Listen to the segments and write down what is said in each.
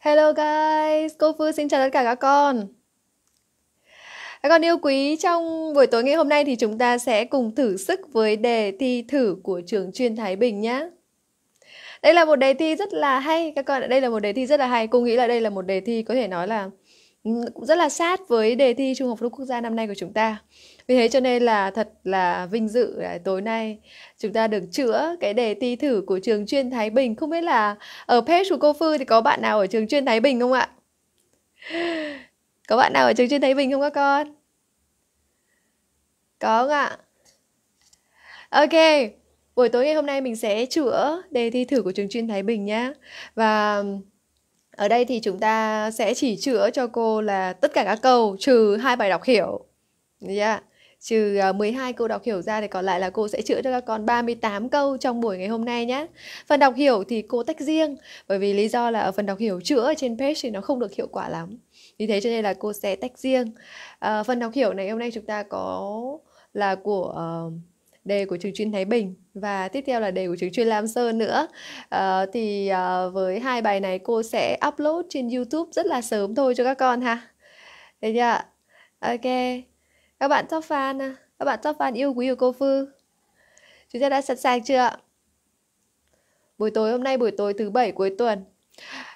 Hello guys, cô Phương xin chào tất cả các con Các con yêu quý, trong buổi tối ngày hôm nay thì chúng ta sẽ cùng thử sức với đề thi thử của trường chuyên Thái Bình nhé Đây là một đề thi rất là hay, các con ạ, đây là một đề thi rất là hay Cô nghĩ là đây là một đề thi có thể nói là cũng rất là sát với đề thi trung học phổ thông quốc gia năm nay của chúng ta vì thế cho nên là thật là vinh dự là tối nay chúng ta được chữa cái đề thi thử của trường chuyên Thái Bình không biết là ở page của cô Phư thì có bạn nào ở trường chuyên Thái Bình không ạ có bạn nào ở trường chuyên Thái Bình không các con có không ạ ok buổi tối ngày hôm nay mình sẽ chữa đề thi thử của trường chuyên Thái Bình nhá và ở đây thì chúng ta sẽ chỉ chữa cho cô là tất cả các câu trừ hai bài đọc hiểu. Yeah. Dạ. Trừ 12 ờ, câu đọc hiểu ra thì còn lại là cô sẽ chữa cho các con 38 câu trong buổi ngày hôm nay nhé. Phần đọc hiểu thì cô tách riêng bởi vì lý do là ở phần đọc hiểu chữa ở trên page thì nó không được hiệu quả lắm. Vì thế cho nên là cô sẽ tách riêng. À, phần đọc hiểu này hôm nay chúng ta có là của uh, đề của trường chuyên Thái Bình và tiếp theo là đề của trường chuyên Lam Sơn nữa. À, thì à, với hai bài này cô sẽ upload trên YouTube rất là sớm thôi cho các con ha. Thế chưa Ok. Các bạn top fan, các bạn top fan yêu quý của cô Phương. Chúng ta đã sẵn sàng chưa Buổi tối hôm nay buổi tối thứ bảy cuối tuần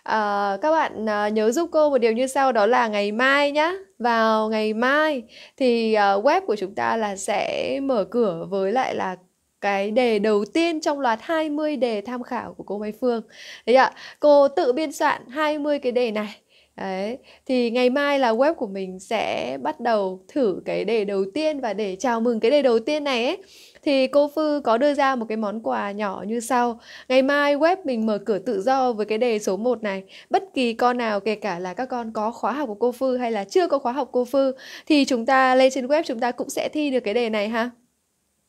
à, các bạn à, nhớ giúp cô một điều như sau đó là ngày mai nhá vào ngày mai thì à, web của chúng ta là sẽ mở cửa với lại là cái đề đầu tiên trong loạt 20 đề tham khảo của cô Mai Phương. Đấy ạ, cô tự biên soạn 20 cái đề này. Đấy, thì ngày mai là web của mình sẽ bắt đầu thử cái đề đầu tiên và để chào mừng cái đề đầu tiên này ấy thì cô Phư có đưa ra một cái món quà nhỏ như sau. Ngày mai web mình mở cửa tự do với cái đề số 1 này. Bất kỳ con nào kể cả là các con có khóa học của cô Phư hay là chưa có khóa học cô Phư thì chúng ta lên trên web chúng ta cũng sẽ thi được cái đề này ha.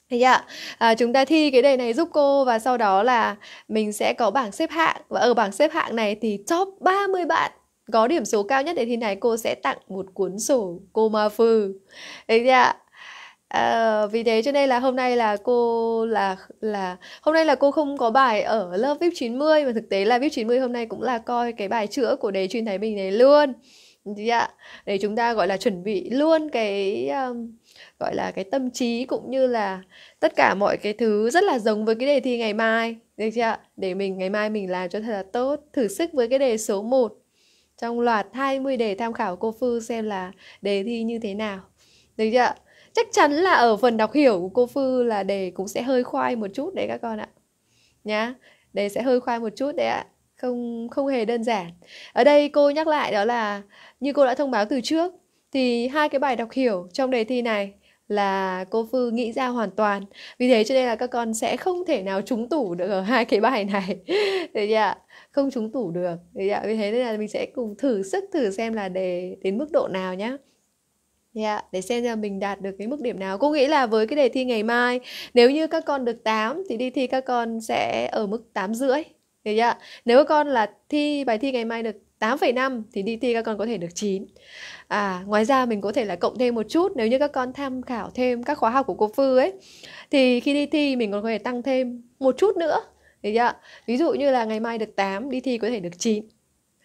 Thế dạ à, chúng ta thi cái đề này giúp cô và sau đó là mình sẽ có bảng xếp hạng và ở bảng xếp hạng này thì top 30 bạn có điểm số cao nhất để thi này cô sẽ tặng một cuốn sổ cô ma phư. Đấy dạ à, vì thế cho nên là hôm nay là cô là là hôm nay là cô không có bài ở lớp VIP 90 mà thực tế là VIP 90 hôm nay cũng là coi cái bài chữa của đề chuyên Thái Bình này luôn dạ để chúng ta gọi là chuẩn bị luôn cái um, gọi là cái tâm trí cũng như là tất cả mọi cái thứ rất là giống với cái đề thi ngày mai được chưa để mình ngày mai mình làm cho thật là tốt thử sức với cái đề số 1 trong loạt 20 đề tham khảo cô phư xem là đề thi như thế nào được chưa chắc chắn là ở phần đọc hiểu của cô Phư là đề cũng sẽ hơi khoai một chút đấy các con ạ nhá đề sẽ hơi khoai một chút đấy ạ không không hề đơn giản ở đây cô nhắc lại đó là như cô đã thông báo từ trước thì hai cái bài đọc hiểu trong đề thi này là cô Phư nghĩ ra hoàn toàn vì thế cho nên là các con sẽ không thể nào trúng tủ được ở hai cái bài này đấy ạ không trúng tủ được đấy ạ vì thế nên là mình sẽ cùng thử sức thử xem là đề đến mức độ nào nhé Yeah, dạ, để xem là mình đạt được cái mức điểm nào. Cô nghĩ là với cái đề thi ngày mai, nếu như các con được 8 thì đi thi các con sẽ ở mức 8 rưỡi. Được chưa? Nếu các con là thi bài thi ngày mai được 8,5 thì đi thi các con có thể được 9. À, ngoài ra mình có thể là cộng thêm một chút nếu như các con tham khảo thêm các khóa học của cô Phư ấy thì khi đi thi mình còn có thể tăng thêm một chút nữa. Được chưa? Ví dụ như là ngày mai được 8 đi thi có thể được 9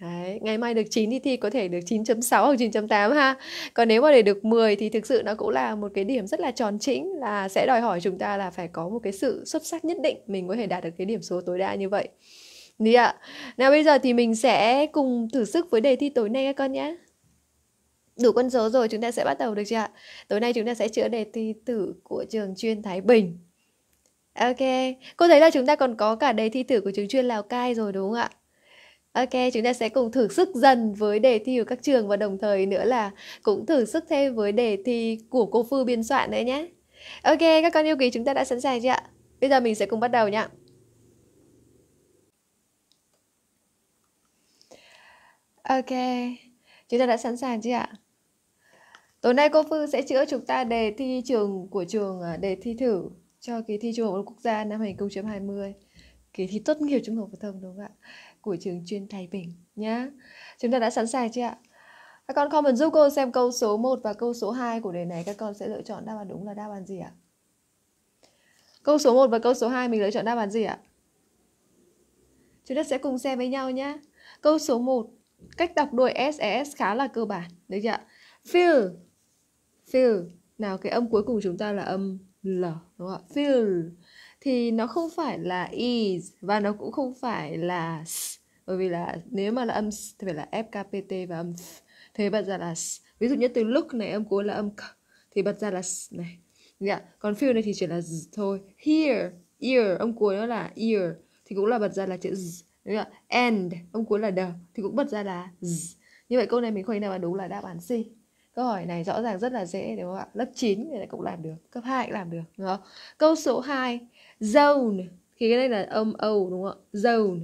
Đấy, ngày mai được 9 thì thi có thể được 9.6 hoặc 9.8 ha. Còn nếu mà để được 10 thì thực sự nó cũng là một cái điểm rất là tròn chỉnh là sẽ đòi hỏi chúng ta là phải có một cái sự xuất sắc nhất định mình có thể đạt được cái điểm số tối đa như vậy. Đi ạ. Nào bây giờ thì mình sẽ cùng thử sức với đề thi tối nay các con nhé. Đủ con số rồi chúng ta sẽ bắt đầu được chưa ạ? Tối nay chúng ta sẽ chữa đề thi tử của trường chuyên Thái Bình. Ok, cô thấy là chúng ta còn có cả đề thi tử của trường chuyên Lào Cai rồi đúng không ạ? Ok, chúng ta sẽ cùng thử sức dần với đề thi của các trường và đồng thời nữa là cũng thử sức thêm với đề thi của cô Phương biên soạn đấy nhé. Ok, các con yêu quý chúng ta đã sẵn sàng chưa ạ? Bây giờ mình sẽ cùng bắt đầu nhé. Ok, chúng ta đã sẵn sàng chưa ạ? Tối nay cô Phương sẽ chữa chúng ta đề thi trường của trường à, đề thi thử cho kỳ thi Trung học quốc gia năm 2020, kỳ thi tốt nghiệp Trung học phổ thông đúng không ạ? của trường chuyên Thái Bình nhá. Chúng ta đã sẵn sàng chưa ạ? Các con comment giúp cô xem câu số 1 và câu số 2 của đề này các con sẽ lựa chọn đáp án đúng là đáp án gì ạ? Câu số 1 và câu số 2 mình lựa chọn đáp án gì ạ? Chúng ta sẽ cùng xem với nhau nhé. Câu số 1, cách đọc đuôi SES e khá là cơ bản, được chưa ạ? Feel. Feel. Nào cái âm cuối cùng chúng ta là âm L, đúng không ạ? Feel thì nó không phải là is và nó cũng không phải là s bởi vì là nếu mà là âm s, thì phải là fkpt và âm f. thế bật ra là s. ví dụ như từ lúc này âm cuối là âm k thì bật ra là s này dạ còn feel này thì chỉ là z thôi here ear âm cuối nó là ear thì cũng là bật ra là chữ z dạ. and âm cuối là d thì cũng bật ra là z như vậy câu này mình khoanh nào là đúng là đáp án C Câu hỏi này rõ ràng rất là dễ đúng không ạ? Lớp 9 người ta cũng làm được, cấp 2 cũng làm được đúng không? Câu số 2 zone thì cái này là âm o đúng không ạ zone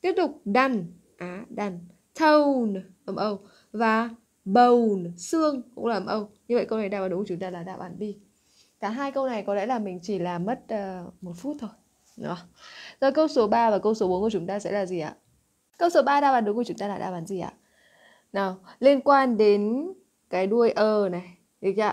tiếp tục done á à, done tone âm o và bone xương cũng là âm o như vậy câu này đáp án đúng chúng ta là đáp án B cả hai câu này có lẽ là mình chỉ làm mất uh, một phút thôi đúng không? rồi câu số 3 và câu số 4 của chúng ta sẽ là gì ạ câu số 3 đáp án đúng của chúng ta là đáp án gì ạ nào liên quan đến cái đuôi ơ e này được chưa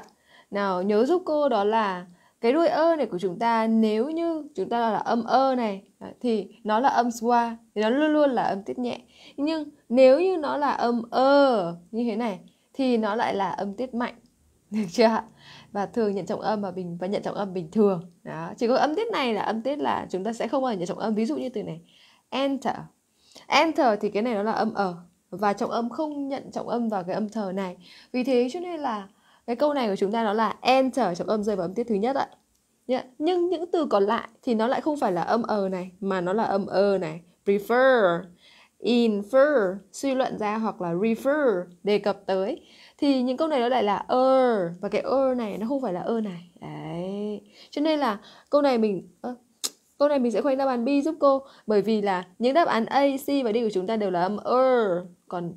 nào nhớ giúp cô đó là cái đuôi ơ này của chúng ta nếu như chúng ta là âm ơ này à, thì nó là âm schwa thì nó luôn luôn là âm tiết nhẹ nhưng nếu như nó là âm ơ như thế này thì nó lại là âm tiết mạnh được chưa ạ và thường nhận trọng âm và bình và nhận trọng âm bình thường đó chỉ có âm tiết này là âm tiết là chúng ta sẽ không bao giờ nhận trọng âm ví dụ như từ này enter enter thì cái này nó là âm ở ờ, và trọng âm không nhận trọng âm vào cái âm thờ này vì thế cho nên là cái câu này của chúng ta nó là enter trọng âm rơi vào âm tiết thứ nhất ạ nhưng những từ còn lại thì nó lại không phải là âm ờ này mà nó là âm ơ này prefer infer suy luận ra hoặc là refer đề cập tới thì những câu này nó lại là ơ er, và cái ơ er này nó không phải là ơ này đấy cho nên là câu này mình ơ, câu này mình sẽ khoanh đáp án B giúp cô bởi vì là những đáp án A, C và D của chúng ta đều là âm er còn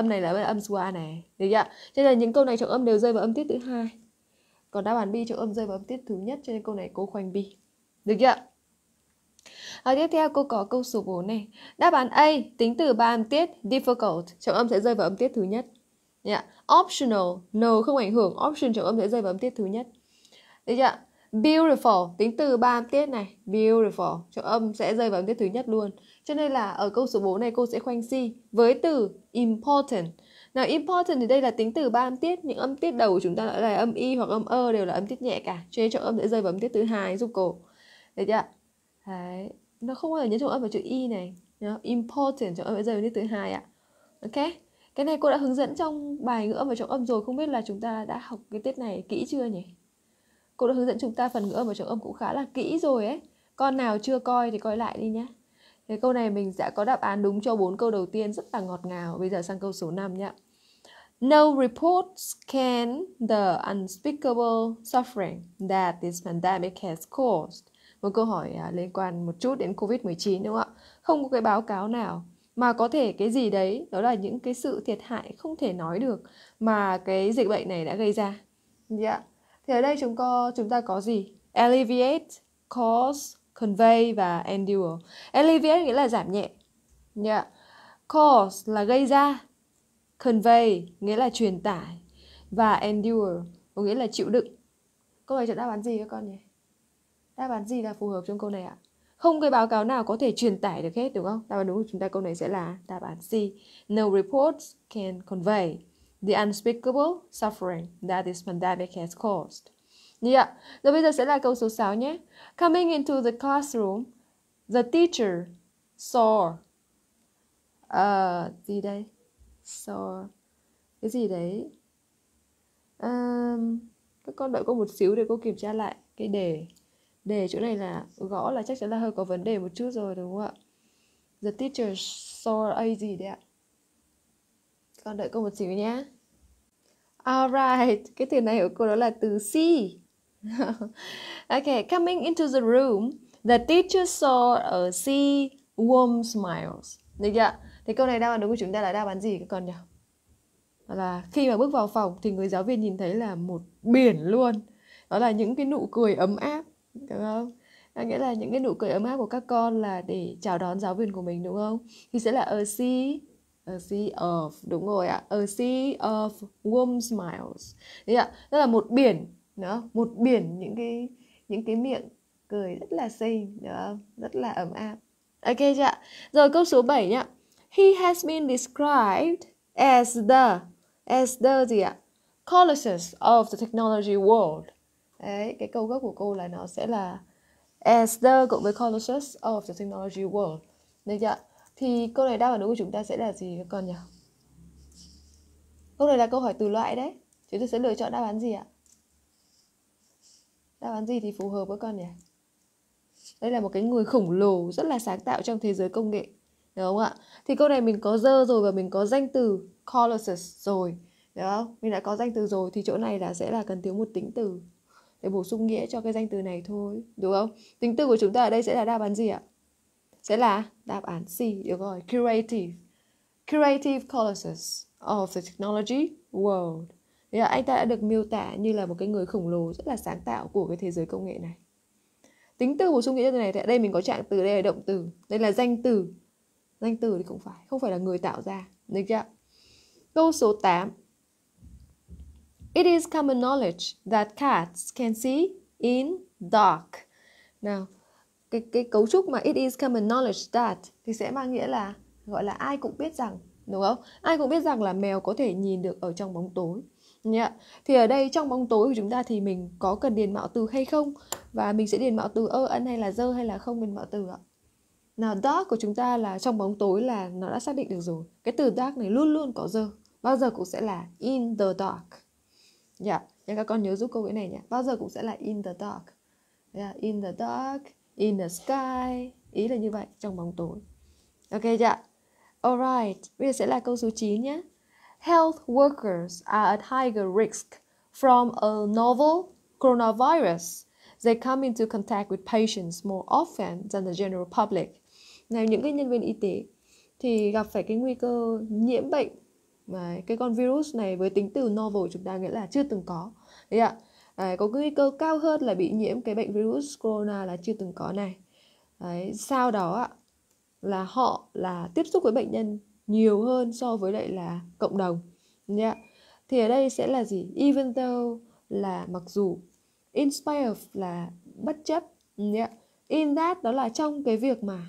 âm này là âm schwa này được chưa cho nên là những câu này trọng âm đều rơi vào âm tiết thứ hai còn đáp án bi trọng âm rơi vào âm tiết thứ nhất cho nên câu này cố khoanh bi được chưa À, tiếp theo cô có câu số 4 này. Đáp án A, tính từ ba âm tiết difficult, trọng âm sẽ rơi vào âm tiết thứ nhất. Yeah. Optional, no không ảnh hưởng, option trọng âm sẽ rơi vào âm tiết thứ nhất. Được chưa? Beautiful, tính từ ba âm tiết này, beautiful, trọng âm sẽ rơi vào âm tiết thứ nhất luôn. Cho nên là ở câu số 4 này cô sẽ khoanh si với từ important. Nào important thì đây là tính từ ba âm tiết, những âm tiết đầu của chúng ta đã là âm y hoặc âm ơ đều là âm tiết nhẹ cả. Cho nên trọng âm sẽ rơi vào âm tiết thứ hai giúp cô. Được chưa? Đấy. Nó không bao giờ nhấn trọng âm vào chữ y này. Đó. Important trọng âm sẽ rơi vào âm tiết thứ hai ạ. Ok. Cái này cô đã hướng dẫn trong bài ngữ âm và trọng âm rồi, không biết là chúng ta đã học cái tiết này kỹ chưa nhỉ? Cô đã hướng dẫn chúng ta phần ngữ âm và trường âm cũng khá là kỹ rồi ấy. Con nào chưa coi thì coi lại đi nhé. Thế câu này mình đã có đáp án đúng cho bốn câu đầu tiên rất là ngọt ngào. Bây giờ sang câu số 5 nhé. No reports can the unspeakable suffering that this pandemic has caused. Một câu hỏi à, liên quan một chút đến Covid-19 đúng không ạ? Không có cái báo cáo nào mà có thể cái gì đấy đó là những cái sự thiệt hại không thể nói được mà cái dịch bệnh này đã gây ra. Dạ. Yeah. Thì ở đây chúng có chúng ta có gì? Alleviate, cause, convey và endure. Alleviate nghĩa là giảm nhẹ. Yeah. Dạ. Cause là gây ra. Convey nghĩa là truyền tải và endure có nghĩa là chịu đựng. Câu này chọn đáp án gì các con nhỉ? Đáp án gì là phù hợp trong câu này ạ? Không cái báo cáo nào có thể truyền tải được hết đúng không? Đáp án đúng của chúng ta câu này sẽ là đáp án C. No reports can convey the unspeakable suffering that this pandemic has caused. Yeah, rồi bây giờ sẽ là câu số 6 nhé. Coming into the classroom, the teacher saw uh, gì đây? Saw cái gì đấy? Um, các con đợi cô một xíu để cô kiểm tra lại cái đề. Đề chỗ này là gõ là chắc chắn là hơi có vấn đề một chút rồi đúng không ạ? The teacher saw a gì đấy ạ? con đợi cô một xíu nhé alright cái từ này của cô đó là từ C. okay coming into the room the teacher saw a sea warm smiles được chưa thì câu này đáp án đúng của chúng ta là đáp án gì các con nhỉ là khi mà bước vào phòng thì người giáo viên nhìn thấy là một biển luôn đó là những cái nụ cười ấm áp đúng không có nghĩa là những cái nụ cười ấm áp của các con là để chào đón giáo viên của mình đúng không thì sẽ là a C A sea of đúng rồi ạ. A sea of warm smiles. Đấy ạ, đó là một biển đó, một biển những cái những cái miệng cười rất là xinh đó, rất là ấm áp. Ok chưa ạ? Rồi câu số 7 nhá. He has been described as the as the gì ạ? Colossus of the technology world. Đấy, cái câu gốc của cô là nó sẽ là as the cộng với Colossus of the technology world. Được chưa ạ? thì câu này đáp án đúng của chúng ta sẽ là gì các con nhỉ câu này là câu hỏi từ loại đấy chúng ta sẽ lựa chọn đáp án gì ạ đáp án gì thì phù hợp với con nhỉ đây là một cái người khổng lồ rất là sáng tạo trong thế giới công nghệ đúng không ạ thì câu này mình có dơ rồi và mình có danh từ colossus rồi đúng không mình đã có danh từ rồi thì chỗ này là sẽ là cần thiếu một tính từ để bổ sung nghĩa cho cái danh từ này thôi đúng không tính từ của chúng ta ở đây sẽ là đáp án gì ạ sẽ là đáp án C được rồi creative creative colossus of the technology world Thế là anh ta đã được miêu tả như là một cái người khổng lồ rất là sáng tạo của cái thế giới công nghệ này tính từ bổ sung nghĩa từ này tại đây mình có trạng từ đây là động từ đây là danh từ danh từ thì cũng phải không phải là người tạo ra được chưa câu số 8 It is common knowledge that cats can see in dark. Nào, cái cái cấu trúc mà it is common knowledge that thì sẽ mang nghĩa là gọi là ai cũng biết rằng đúng không? Ai cũng biết rằng là mèo có thể nhìn được ở trong bóng tối. Yeah. Thì ở đây trong bóng tối của chúng ta thì mình có cần điền mạo từ hay không và mình sẽ điền mạo từ ơ ân hay là dơ hay là không điền mạo từ ạ. Nào dark của chúng ta là trong bóng tối là nó đã xác định được rồi. Cái từ dark này luôn luôn có dơ. Bao giờ cũng sẽ là in the dark. Dạ, yeah. các con nhớ giúp câu cái này nhé. Bao giờ cũng sẽ là in the dark. Yeah, dạ, in the dark in the sky ý là như vậy trong bóng tối ok chưa alright bây giờ sẽ là câu số 9 nhé health workers are at higher risk from a novel coronavirus they come into contact with patients more often than the general public này những cái nhân viên y tế thì gặp phải cái nguy cơ nhiễm bệnh mà cái con virus này với tính từ novel chúng ta nghĩa là chưa từng có đấy ạ Đấy, có nguy cơ cao hơn là bị nhiễm cái bệnh virus corona là chưa từng có này Đấy, sau đó là họ là tiếp xúc với bệnh nhân nhiều hơn so với lại là cộng đồng yeah. thì ở đây sẽ là gì even though là mặc dù Inspire là bất chấp yeah. in that đó là trong cái việc mà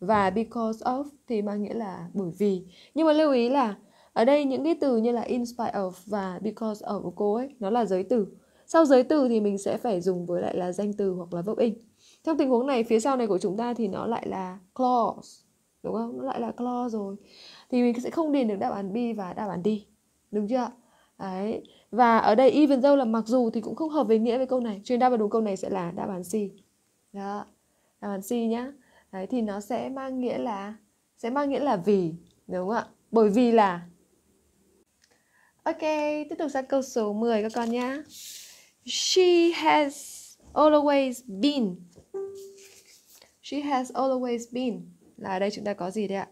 và because of thì mang nghĩa là bởi vì nhưng mà lưu ý là ở đây những cái từ như là inspire of và because of của cô ấy nó là giới từ sau giới từ thì mình sẽ phải dùng với lại là danh từ hoặc là verb in trong tình huống này phía sau này của chúng ta thì nó lại là clause đúng không nó lại là clause rồi thì mình sẽ không điền được đáp án B và đáp án D đúng chưa đấy và ở đây even though là mặc dù thì cũng không hợp với nghĩa với câu này cho nên đáp án đúng câu này sẽ là đáp án C đó đáp án C nhá đấy thì nó sẽ mang nghĩa là sẽ mang nghĩa là vì đúng không ạ bởi vì là Ok, tiếp tục sang câu số 10 các con nhá. She has always been. She has always been. Là ở đây chúng ta có gì đây ạ?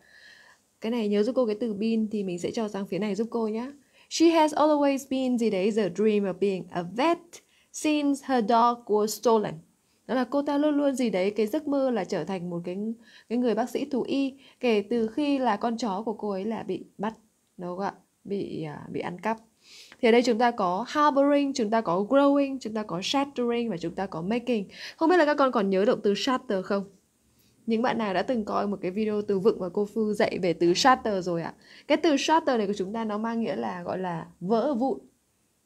Cái này nhớ giúp cô cái từ been thì mình sẽ cho sang phía này giúp cô nhé. She has always been gì đấy the dream of being a vet since her dog was stolen. Đó là cô ta luôn luôn gì đấy cái giấc mơ là trở thành một cái cái người bác sĩ thú y kể từ khi là con chó của cô ấy là bị bắt đúng không ạ? Bị à, bị ăn cắp thì ở đây chúng ta có harboring chúng ta có growing chúng ta có shattering và chúng ta có making không biết là các con còn nhớ động từ shatter không những bạn nào đã từng coi một cái video từ vựng mà cô Phương dạy về từ shatter rồi ạ Cái từ shatter này của chúng ta nó mang nghĩa là gọi là vỡ vụn,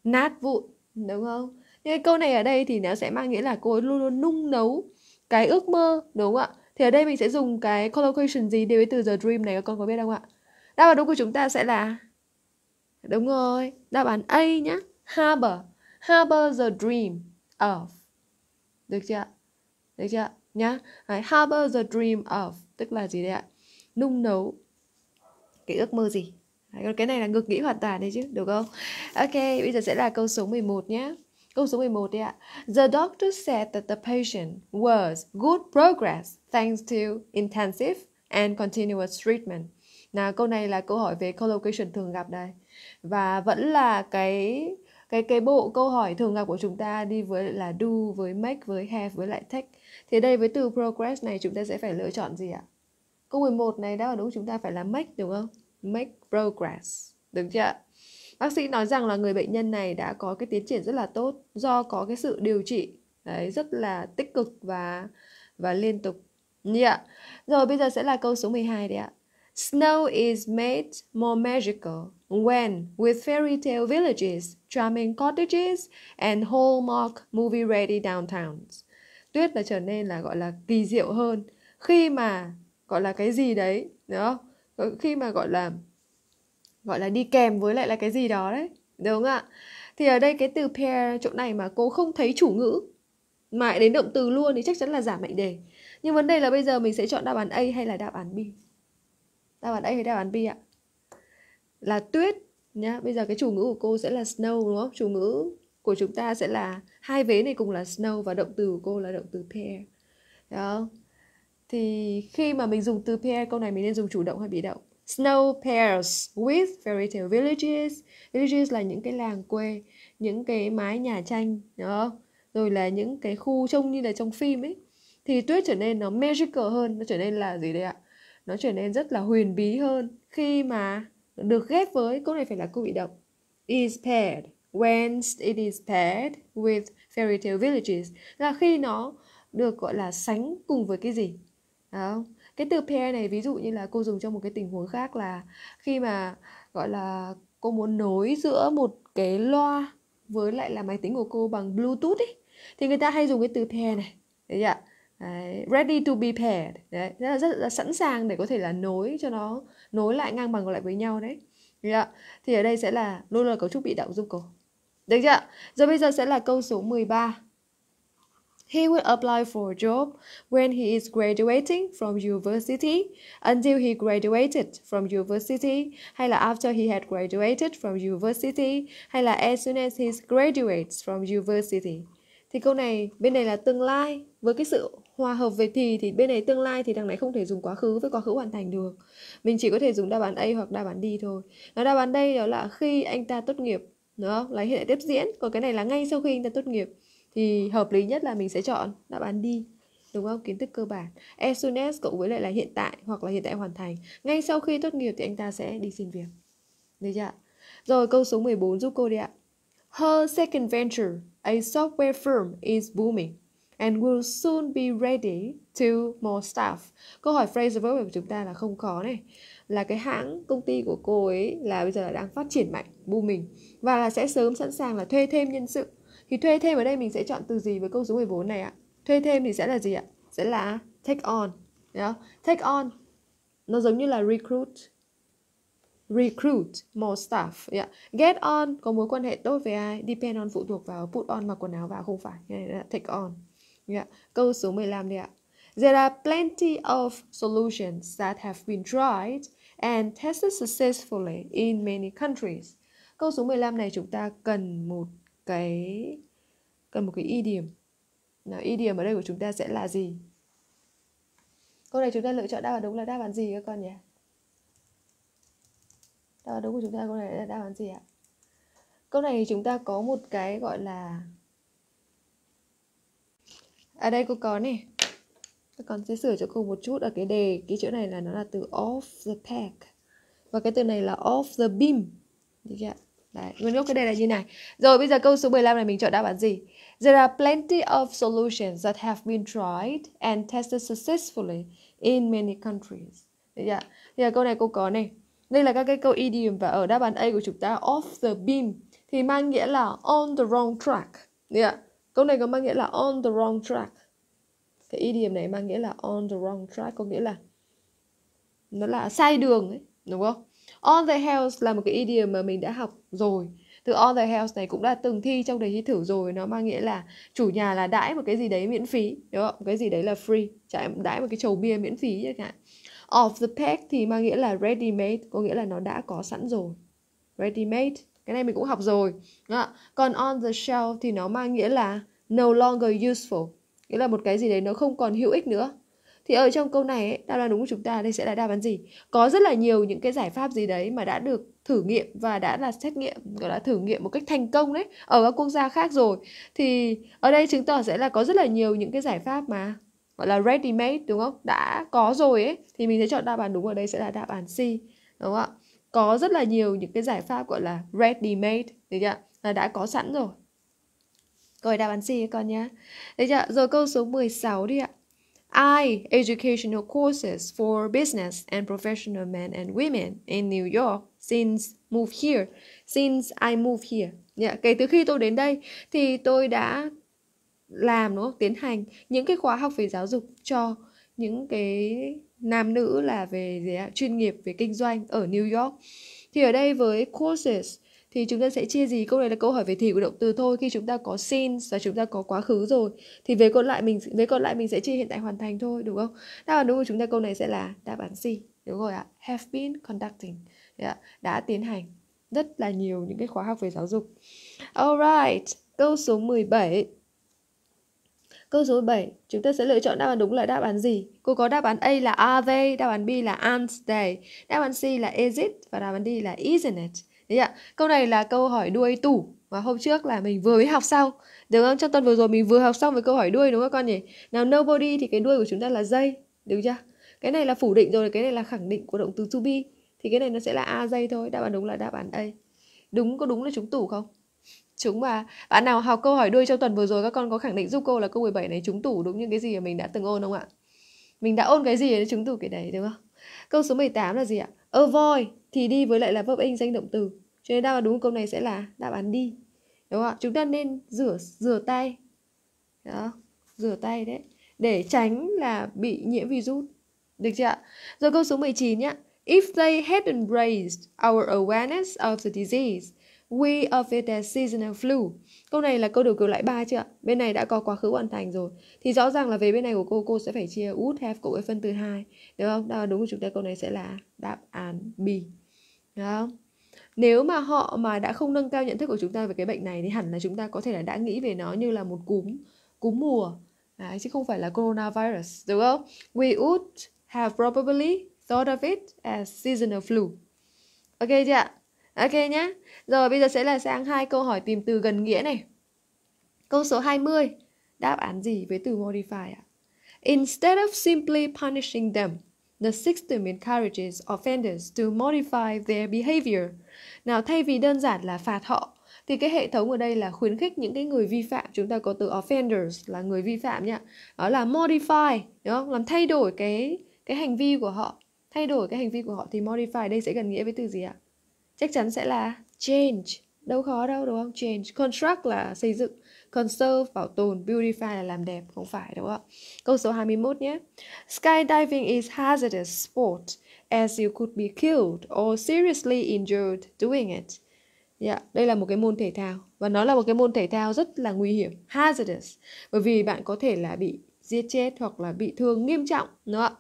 nát vụn, đúng không? Nhưng cái câu này ở đây thì nó sẽ mang nghĩa là cô ấy luôn luôn nung nấu cái ước mơ, đúng không ạ? Thì ở đây mình sẽ dùng cái collocation gì đối với từ the dream này các con có biết không ạ? Đáp án đúng của chúng ta sẽ là Đúng rồi, đáp án A nhá. Harbor. Harbor the dream of. Được chưa? Được chưa? Nhá. Đấy, harbor the dream of tức là gì đấy ạ? Nung nấu cái ước mơ gì? Đấy, cái này là ngược nghĩ hoàn toàn đấy chứ, được không? Ok, bây giờ sẽ là câu số 11 nhé. Câu số 11 đấy ạ. The doctor said that the patient was good progress thanks to intensive and continuous treatment. Nào, câu này là câu hỏi về collocation thường gặp đây và vẫn là cái cái cái bộ câu hỏi thường gặp của chúng ta đi với là do với make với have với lại take thì đây với từ progress này chúng ta sẽ phải lựa chọn gì ạ câu 11 này đã ở đúng chúng ta phải là make đúng không make progress đúng chưa bác sĩ nói rằng là người bệnh nhân này đã có cái tiến triển rất là tốt do có cái sự điều trị đấy rất là tích cực và và liên tục nhỉ yeah. rồi bây giờ sẽ là câu số 12 đấy ạ Snow is made more magical when, with fairy tale villages, charming cottages, and hallmark movie-ready downtowns. Tuyết là trở nên là gọi là kỳ diệu hơn khi mà gọi là cái gì đấy, đúng không? Ờ, khi mà gọi là gọi là đi kèm với lại là cái gì đó đấy, đúng không ạ? Thì ở đây cái từ pair chỗ này mà cô không thấy chủ ngữ mãi đến động từ luôn thì chắc chắn là giả mệnh đề. Nhưng vấn đề là bây giờ mình sẽ chọn đáp án A hay là đáp án B? đáp án A hay đáp án B ạ là tuyết nhá bây giờ cái chủ ngữ của cô sẽ là snow đúng không chủ ngữ của chúng ta sẽ là hai vế này cùng là snow và động từ của cô là động từ pair đó thì khi mà mình dùng từ pair câu này mình nên dùng chủ động hay bị động snow pairs with fairy tale villages villages là những cái làng quê những cái mái nhà tranh đó rồi là những cái khu trông như là trong phim ấy thì tuyết trở nên nó magical hơn nó trở nên là gì đây ạ nó trở nên rất là huyền bí hơn khi mà được ghép với câu này phải là câu bị động is paired when it is paired with fairy tale villages là khi nó được gọi là sánh cùng với cái gì Đó. cái từ pair này ví dụ như là cô dùng trong một cái tình huống khác là khi mà gọi là cô muốn nối giữa một cái loa với lại là máy tính của cô bằng bluetooth ấy thì người ta hay dùng cái từ pair này đấy ạ Đấy, ready to be paired đấy rất là rất là sẵn sàng để có thể là nối cho nó nối lại ngang bằng lại với nhau đấy được thì ở đây sẽ là luôn là cấu trúc bị động giúp cô được chưa rồi bây giờ sẽ là câu số 13 He will apply for a job when he is graduating from university, until he graduated from university, hay là after he had graduated from university, hay là as soon as he graduates from university. Thì câu này bên này là tương lai với cái sự hòa hợp với thì thì bên này tương lai thì đằng này không thể dùng quá khứ với quá khứ hoàn thành được mình chỉ có thể dùng đáp án A hoặc đáp án D thôi nó đáp án đây đó là khi anh ta tốt nghiệp đó là hiện tại tiếp diễn còn cái này là ngay sau khi anh ta tốt nghiệp thì hợp lý nhất là mình sẽ chọn đáp án D đúng không kiến thức cơ bản as soon as cộng với lại là hiện tại hoặc là hiện tại hoàn thành ngay sau khi tốt nghiệp thì anh ta sẽ đi xin việc được chưa rồi câu số 14 giúp cô đi ạ her second venture a software firm is booming and will soon be ready to more staff. Câu hỏi phrase verb của chúng ta là không có này. Là cái hãng công ty của cô ấy là bây giờ là đang phát triển mạnh, booming và là sẽ sớm sẵn sàng là thuê thêm nhân sự. Thì thuê thêm ở đây mình sẽ chọn từ gì với câu số 14 này ạ? Thuê thêm thì sẽ là gì ạ? Sẽ là take on. Yeah. Take on nó giống như là recruit recruit more staff yeah. get on có mối quan hệ tốt với ai depend on phụ thuộc vào put on mặc quần áo vào không phải take on Yeah. Dạ, câu số 15 đi ạ. There are plenty of solutions that have been tried and tested successfully in many countries. Câu số 15 này chúng ta cần một cái cần một cái idiom. Nào, idiom ở đây của chúng ta sẽ là gì? Câu này chúng ta lựa chọn đáp án đúng là đáp án gì các con nhỉ? Đáp án đúng của chúng ta câu này là đáp án gì ạ? Câu này chúng ta có một cái gọi là ở đây cô có này tôi còn sẽ sửa cho cô một chút ở cái đề cái chỗ này là nó là từ off the pack và cái từ này là off the beam được chưa Đấy, nguyên gốc cái đề là như này. Rồi bây giờ câu số 15 này mình chọn đáp án gì? There are plenty of solutions that have been tried and tested successfully in many countries. Đấy chưa? Thì câu này cô có này. Đây là các cái câu idiom và ở đáp án A của chúng ta off the beam thì mang nghĩa là on the wrong track. Đấy chưa? câu này có mang nghĩa là on the wrong track cái idiom này mang nghĩa là on the wrong track có nghĩa là nó là sai đường ấy đúng không on the house là một cái idiom mà mình đã học rồi từ on the house này cũng đã từng thi trong đề thi thử rồi nó mang nghĩa là chủ nhà là đãi một cái gì đấy miễn phí đúng không cái gì đấy là free đãi một cái chầu bia miễn phí chẳng hạn off the pack thì mang nghĩa là ready made có nghĩa là nó đã có sẵn rồi ready made cái này mình cũng học rồi đó. còn on the shelf thì nó mang nghĩa là no longer useful nghĩa là một cái gì đấy nó không còn hữu ích nữa thì ở trong câu này đáp án đúng của chúng ta đây sẽ là đáp án gì có rất là nhiều những cái giải pháp gì đấy mà đã được thử nghiệm và đã là xét nghiệm gọi là thử nghiệm một cách thành công đấy ở các quốc gia khác rồi thì ở đây chứng tỏ sẽ là có rất là nhiều những cái giải pháp mà gọi là ready made đúng không đã có rồi ấy thì mình sẽ chọn đáp án đúng ở đây sẽ là đáp án C đúng không ạ có rất là nhiều những cái giải pháp gọi là ready made được chưa là đã có sẵn rồi rồi đáp án C con nhé Đấy chưa rồi câu số 16 đi ạ I educational courses for business and professional men and women in New York since move here since I move here yeah, kể từ khi tôi đến đây thì tôi đã làm đúng không tiến hành những cái khóa học về giáo dục cho những cái nam nữ là về gì ạ? chuyên nghiệp về kinh doanh ở New York thì ở đây với courses thì chúng ta sẽ chia gì câu này là câu hỏi về thì của động từ thôi khi chúng ta có since và chúng ta có quá khứ rồi thì về còn lại mình với còn lại mình sẽ chia hiện tại hoàn thành thôi đúng không đáp án đúng của chúng ta câu này sẽ là đáp án C đúng rồi ạ have been conducting yeah, dạ, đã tiến hành rất là nhiều những cái khóa học về giáo dục alright câu số 17 Câu số 7, chúng ta sẽ lựa chọn đáp án đúng là đáp án gì? Cô có đáp án A là are they, đáp án B là aren't they, đáp án C là is it và đáp án D là isn't it. Đấy ạ. Câu này là câu hỏi đuôi tủ mà hôm trước là mình vừa mới học xong. đúng không? Trong tuần vừa rồi mình vừa học xong với câu hỏi đuôi đúng không con nhỉ? Nào nobody thì cái đuôi của chúng ta là dây, đúng chưa? Cái này là phủ định rồi, cái này là khẳng định của động từ to be. Thì cái này nó sẽ là a dây thôi, đáp án đúng là đáp án A. Đúng có đúng là chúng tủ không? Chúng mà bạn nào học câu hỏi đuôi trong tuần vừa rồi các con có khẳng định giúp cô là câu 17 này trúng tủ đúng như cái gì mà mình đã từng ôn không ạ? Mình đã ôn cái gì để trúng tủ cái đấy đúng không? Câu số 18 là gì ạ? Avoid thì đi với lại là verb in danh động từ. Cho nên đáp án đúng câu này sẽ là đáp án đi. Đúng không ạ? Chúng ta nên rửa rửa tay. Đó, rửa tay đấy để tránh là bị nhiễm virus. Được chưa ạ? Rồi câu số 19 nhá. If they hadn't raised our awareness of the disease We of it as seasonal flu. Câu này là câu điều kiểu lại 3 chưa ạ? Bên này đã có quá khứ hoàn thành rồi. Thì rõ ràng là về bên này của cô, cô sẽ phải chia would have cộng với phân từ hai được không? Đó, đúng của chúng ta câu này sẽ là đáp án B. được không? Nếu mà họ mà đã không nâng cao nhận thức của chúng ta về cái bệnh này thì hẳn là chúng ta có thể là đã nghĩ về nó như là một cúm, cúm mùa. Đấy, chứ không phải là coronavirus, đúng không? We would have probably thought of it as seasonal flu. Ok chưa ạ? Ok nhá. Rồi bây giờ sẽ là sang hai câu hỏi tìm từ gần nghĩa này. Câu số 20. Đáp án gì với từ modify ạ? À? Instead of simply punishing them, the system encourages offenders to modify their behavior. Nào thay vì đơn giản là phạt họ thì cái hệ thống ở đây là khuyến khích những cái người vi phạm chúng ta có từ offenders là người vi phạm nhá đó là modify đúng không làm thay đổi cái cái hành vi của họ thay đổi cái hành vi của họ thì modify đây sẽ gần nghĩa với từ gì ạ chắc chắn sẽ là change đâu khó đâu đúng không change construct là xây dựng conserve bảo tồn beautify là làm đẹp không phải đúng không câu số 21 nhé skydiving is hazardous sport as you could be killed or seriously injured doing it Yeah, dạ, đây là một cái môn thể thao và nó là một cái môn thể thao rất là nguy hiểm, hazardous. Bởi vì bạn có thể là bị giết chết hoặc là bị thương nghiêm trọng, đúng không ạ?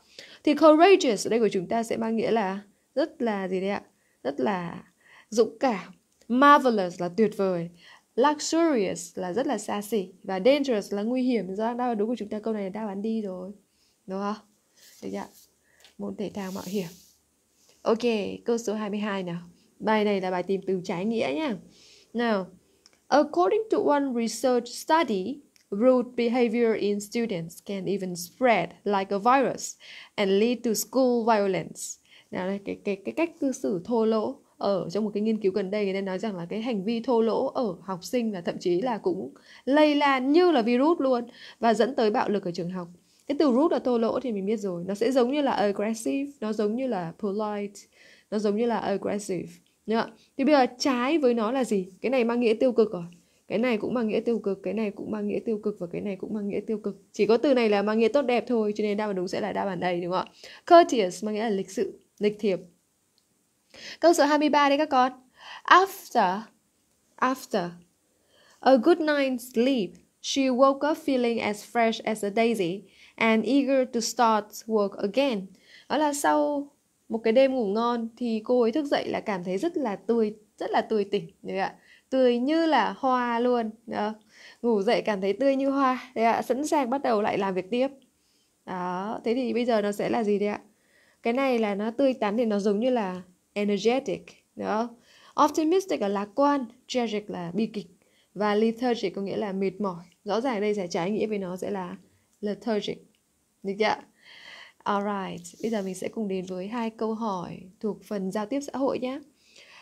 Thì courageous ở đây của chúng ta sẽ mang nghĩa là rất là gì đấy ạ? rất là dũng cảm marvelous là tuyệt vời luxurious là rất là xa xỉ và dangerous là nguy hiểm do đáp án đúng của chúng ta câu này là đáp án đi rồi đúng không được chưa môn thể thao mạo hiểm ok câu số 22 nào bài này là bài tìm từ trái nghĩa nhá nào according to one research study rude behavior in students can even spread like a virus and lead to school violence nào dạ đây cái cái cái cách cư xử thô lỗ ở trong một cái nghiên cứu gần đây người ta nói rằng là cái hành vi thô lỗ ở học sinh là thậm chí là cũng lây lan như là virus luôn và dẫn tới bạo lực ở trường học cái từ root là thô lỗ thì mình biết rồi nó sẽ giống như là aggressive nó giống như là polite nó giống như là aggressive Nhá. thì bây giờ trái với nó là gì cái này mang nghĩa tiêu cực rồi cái này cũng mang nghĩa tiêu cực cái này cũng mang nghĩa tiêu cực và cái này cũng mang nghĩa tiêu cực chỉ có từ này là mang nghĩa tốt đẹp thôi cho nên đáp án đúng sẽ là đáp án đây đúng không ạ courteous mang nghĩa là lịch sự lịch thiệp câu số 23 đấy các con after after a good night's sleep she woke up feeling as fresh as a daisy and eager to start work again đó là sau một cái đêm ngủ ngon thì cô ấy thức dậy là cảm thấy rất là tươi rất là tươi tỉnh đấy ạ tươi như là hoa luôn đó. ngủ dậy cảm thấy tươi như hoa đấy ạ sẵn sàng bắt đầu lại làm việc tiếp đó thế thì bây giờ nó sẽ là gì đấy ạ cái này là nó tươi tắn thì nó giống như là energetic đó optimistic là lạc quan tragic là bi kịch và lethargic có nghĩa là mệt mỏi rõ ràng đây giải trái nghĩa với nó sẽ là lethargic được chưa alright bây giờ mình sẽ cùng đến với hai câu hỏi thuộc phần giao tiếp xã hội nhé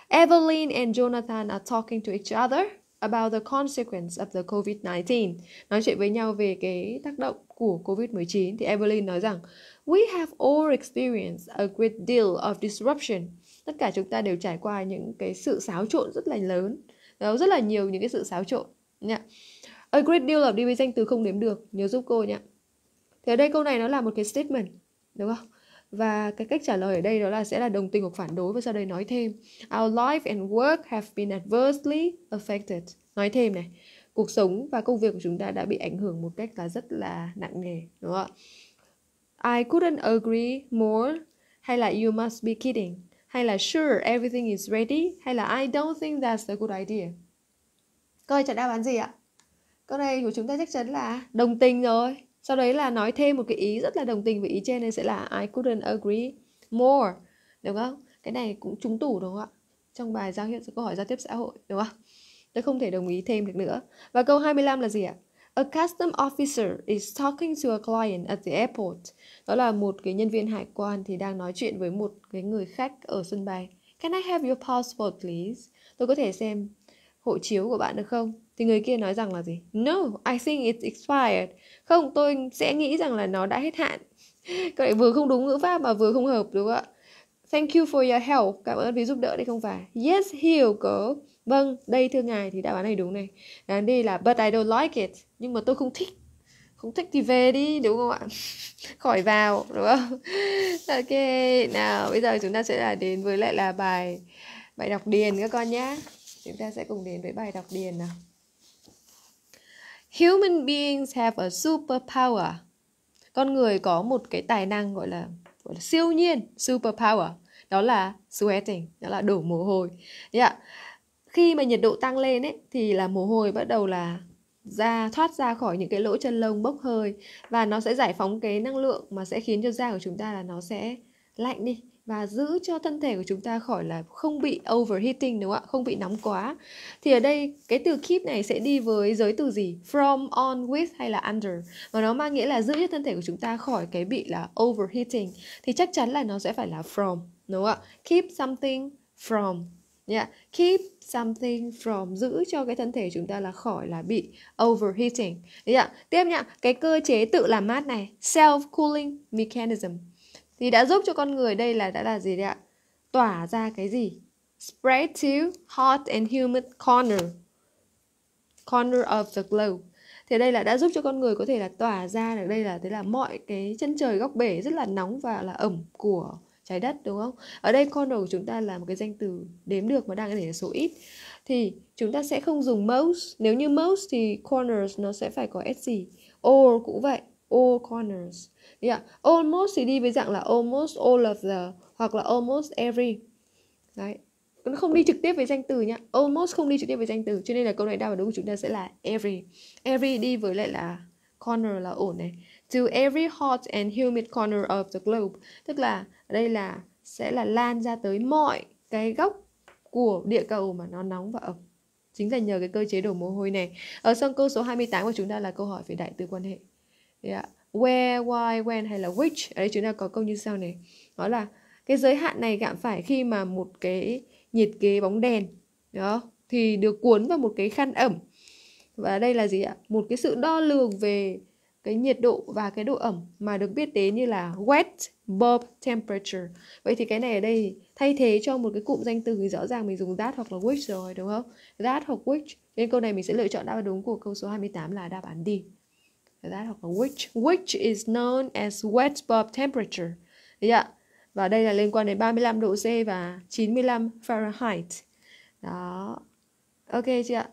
Evelyn and Jonathan are talking to each other about the consequence of the COVID-19, nói chuyện với nhau về cái tác động của COVID-19 thì Evelyn nói rằng we have all experienced a great deal of disruption. Tất cả chúng ta đều trải qua những cái sự xáo trộn rất là lớn, rất là nhiều những cái sự xáo trộn nhá. A great deal of đi với danh từ không đếm được, nhớ giúp cô nhé. Thì ở đây câu này nó là một cái statement, đúng không? và cái cách trả lời ở đây đó là sẽ là đồng tình hoặc phản đối và sau đây nói thêm our life and work have been adversely affected nói thêm này cuộc sống và công việc của chúng ta đã bị ảnh hưởng một cách là rất là nặng nề đúng không ạ I couldn't agree more hay là you must be kidding hay là sure everything is ready hay là I don't think that's a good idea câu này trả đáp án gì ạ câu này của chúng ta chắc chắn là đồng tình rồi sau đấy là nói thêm một cái ý rất là đồng tình với ý trên này sẽ là I couldn't agree more đúng không cái này cũng trúng tủ đúng không ạ trong bài giao hiệu câu hỏi giao tiếp xã hội đúng không tôi không thể đồng ý thêm được nữa và câu 25 là gì ạ A custom officer is talking to a client at the airport. Đó là một cái nhân viên hải quan thì đang nói chuyện với một cái người khách ở sân bay. Can I have your passport please? Tôi có thể xem hộ chiếu của bạn được không? Thì người kia nói rằng là gì? No, I think it's expired. Không, tôi sẽ nghĩ rằng là nó đã hết hạn. Các lại vừa không đúng ngữ pháp mà vừa không hợp đúng không ạ? Thank you for your help. Cảm ơn vì giúp đỡ đấy không phải. Yes, he'll. cớ. Vâng, đây thưa ngài thì đáp án này đúng này. Đáp án đi là but I don't like it. Nhưng mà tôi không thích. Không thích thì về đi đúng không ạ? Khỏi vào đúng không? Ok, nào bây giờ chúng ta sẽ là đến với lại là bài bài đọc điền các con nhé. Chúng ta sẽ cùng đến với bài đọc điền nào. Human beings have a superpower. Con người có một cái tài năng gọi là gọi là siêu nhiên, superpower. Đó là sweating, đó là đổ mồ hôi. Yeah. Dạ. Khi mà nhiệt độ tăng lên ấy thì là mồ hôi bắt đầu là ra thoát ra khỏi những cái lỗ chân lông bốc hơi và nó sẽ giải phóng cái năng lượng mà sẽ khiến cho da của chúng ta là nó sẽ lạnh đi và giữ cho thân thể của chúng ta khỏi là không bị overheating đúng không ạ không bị nóng quá thì ở đây cái từ keep này sẽ đi với giới từ gì from on with hay là under và nó mang nghĩa là giữ cho thân thể của chúng ta khỏi cái bị là overheating thì chắc chắn là nó sẽ phải là from đúng không ạ keep something from Yeah. Dạ. Keep something from giữ cho cái thân thể chúng ta là khỏi là bị overheating. Yeah. Dạ. Tiếp nhá, cái cơ chế tự làm mát này, self cooling mechanism thì đã giúp cho con người đây là đã là gì đấy ạ tỏa ra cái gì spread to hot and humid corner corner of the globe thì đây là đã giúp cho con người có thể là tỏa ra được đây là thế là mọi cái chân trời góc bể rất là nóng và là ẩm của trái đất đúng không ở đây corner của chúng ta là một cái danh từ đếm được mà đang để số ít thì chúng ta sẽ không dùng most nếu như most thì corners nó sẽ phải có s gì or cũng vậy all corners yeah almost thì đi với dạng là almost all of the hoặc là almost every đấy nó không đi trực tiếp với danh từ nhá almost không đi trực tiếp với danh từ cho nên là câu này đáp án đúng của chúng ta sẽ là every every đi với lại là corner là ổn này to every hot and humid corner of the globe tức là đây là sẽ là lan ra tới mọi cái góc của địa cầu mà nó nóng và ẩm chính là nhờ cái cơ chế đổ mồ hôi này ở ờ, xong câu số 28 của chúng ta là câu hỏi về đại từ quan hệ yeah. Dạ. where why when hay là which ở đây chúng ta có câu như sau này đó là cái giới hạn này gặp phải khi mà một cái nhiệt kế bóng đèn đó thì được cuốn vào một cái khăn ẩm và đây là gì ạ một cái sự đo lường về cái nhiệt độ và cái độ ẩm mà được biết đến như là wet bulb temperature. Vậy thì cái này ở đây thay thế cho một cái cụm danh từ thì rõ ràng mình dùng that hoặc là which rồi đúng không? That hoặc which. Nên câu này mình sẽ lựa chọn đáp án đúng của câu số 28 là đáp án D that hoặc là which which is known as wet bulb temperature đấy ạ dạ. và đây là liên quan đến 35 độ C và 95 Fahrenheit đó ok chị ạ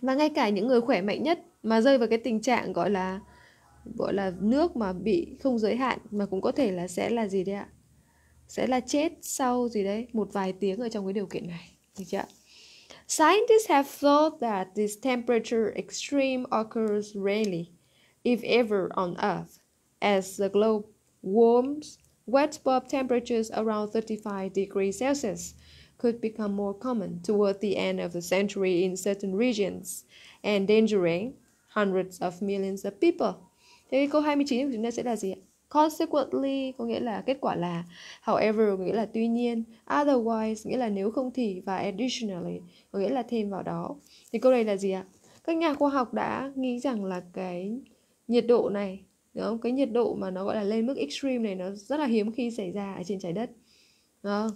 và ngay cả những người khỏe mạnh nhất mà rơi vào cái tình trạng gọi là gọi là nước mà bị không giới hạn mà cũng có thể là sẽ là gì đấy ạ sẽ là chết sau gì đấy một vài tiếng ở trong cái điều kiện này được chưa Scientists have thought that this temperature extreme occurs rarely if ever, on Earth, as the globe warms, wet bulb temperatures around 35 degrees Celsius could become more common toward the end of the century in certain regions, endangering hundreds of millions of people. Thế câu 29 của chúng ta sẽ là gì ạ? Consequently có nghĩa là kết quả là However có nghĩa là tuy nhiên Otherwise nghĩa là nếu không thì Và additionally có nghĩa là thêm vào đó Thì câu này là gì ạ? Các nhà khoa học đã nghĩ rằng là cái nhiệt độ này đúng không? cái nhiệt độ mà nó gọi là lên mức extreme này nó rất là hiếm khi xảy ra ở trên trái đất đúng không?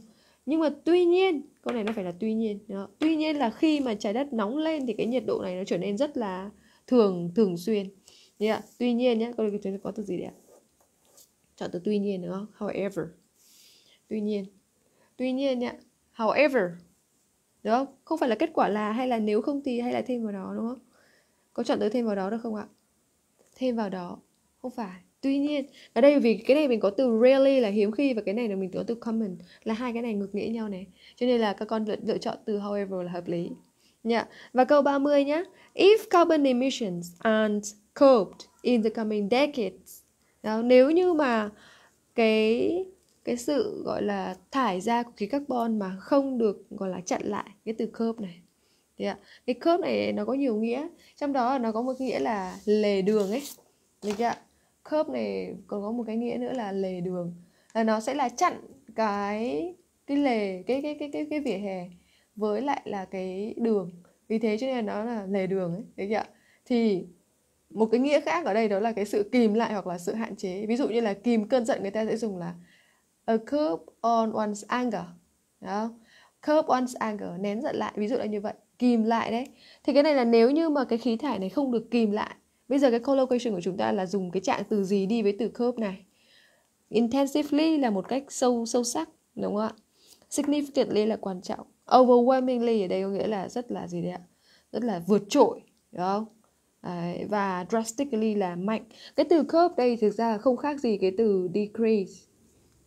nhưng mà tuy nhiên câu này nó phải là tuy nhiên đúng không? tuy nhiên là khi mà trái đất nóng lên thì cái nhiệt độ này nó trở nên rất là thường thường xuyên yeah. tuy nhiên nhé câu này chúng ta có từ gì đấy chọn từ tuy nhiên đúng không however tuy nhiên tuy nhiên nhé however đúng không không phải là kết quả là hay là nếu không thì hay là thêm vào đó đúng không có chọn từ thêm vào đó được không ạ thêm vào đó không phải tuy nhiên ở đây vì cái này mình có từ rarely là hiếm khi và cái này là mình có từ common là hai cái này ngược nghĩa nhau này cho nên là các con lựa, lựa chọn từ however là hợp lý nhá yeah. và câu 30 nhá if carbon emissions aren't curbed in the coming decades đó, nếu như mà cái cái sự gọi là thải ra của khí carbon mà không được gọi là chặn lại cái từ curb này yeah. cái curve này nó có nhiều nghĩa trong đó nó có một nghĩa là lề đường ấy được chưa curve này còn có một cái nghĩa nữa là lề đường là nó sẽ là chặn cái cái lề cái cái cái cái cái vỉa hè với lại là cái đường vì thế cho nên nó là lề đường ấy được chưa thì một cái nghĩa khác ở đây đó là cái sự kìm lại hoặc là sự hạn chế ví dụ như là kìm cơn giận người ta sẽ dùng là a curb on one's anger đó curb one's anger nén giận lại ví dụ là như vậy kìm lại đấy thì cái này là nếu như mà cái khí thải này không được kìm lại bây giờ cái collocation của chúng ta là dùng cái trạng từ gì đi với từ khớp này intensively là một cách sâu sâu sắc đúng không ạ significantly là quan trọng overwhelmingly ở đây có nghĩa là rất là gì đấy ạ rất là vượt trội đúng không Đấy, và drastically là mạnh cái từ curve đây thực ra không khác gì cái từ decrease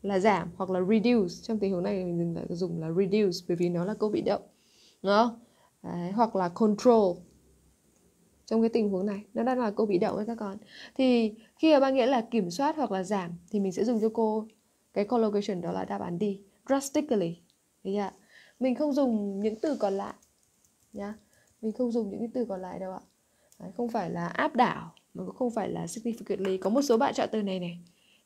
là giảm hoặc là reduce trong tình huống này mình dùng là reduce bởi vì nó là câu bị động đúng không Đấy, hoặc là control trong cái tình huống này nó đang là cô bị động với các con thì khi mà mang nghĩa là kiểm soát hoặc là giảm thì mình sẽ dùng cho cô cái collocation đó là đáp án D drastically Đấy yeah. mình không dùng những từ còn lại nhá mình không dùng những cái từ còn lại đâu ạ Đấy, không phải là áp đảo mà cũng không phải là significantly có một số bạn chọn từ này này